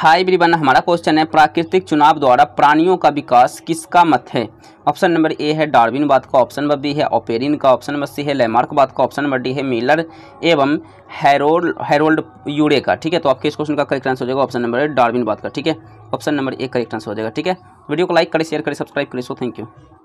high ब्रीवन हमारा question है प्राकृतिक चुनाव द्वारा प्राणियों का विकास किसका मत है ऑप्शन नंबर ए है डार्विन बात का ऑप्शन नंबर बी है ओपेरिन का ऑप्शन नंबर सी है बात का ऑप्शन नंबर डी है मिलर एवं हेरोल्ड हेरोल्ड यूडे का ठीक है तो आपके इस क्वेश्चन का करेक्ट आंसर हो जाएगा ऑप्शन नंबर ए बात का ठीक है option number A correct answer हो जाएगा ठीक है वीडियो को लाइक करें शेयर करें सब्सक्राइब करें सो थैंक यू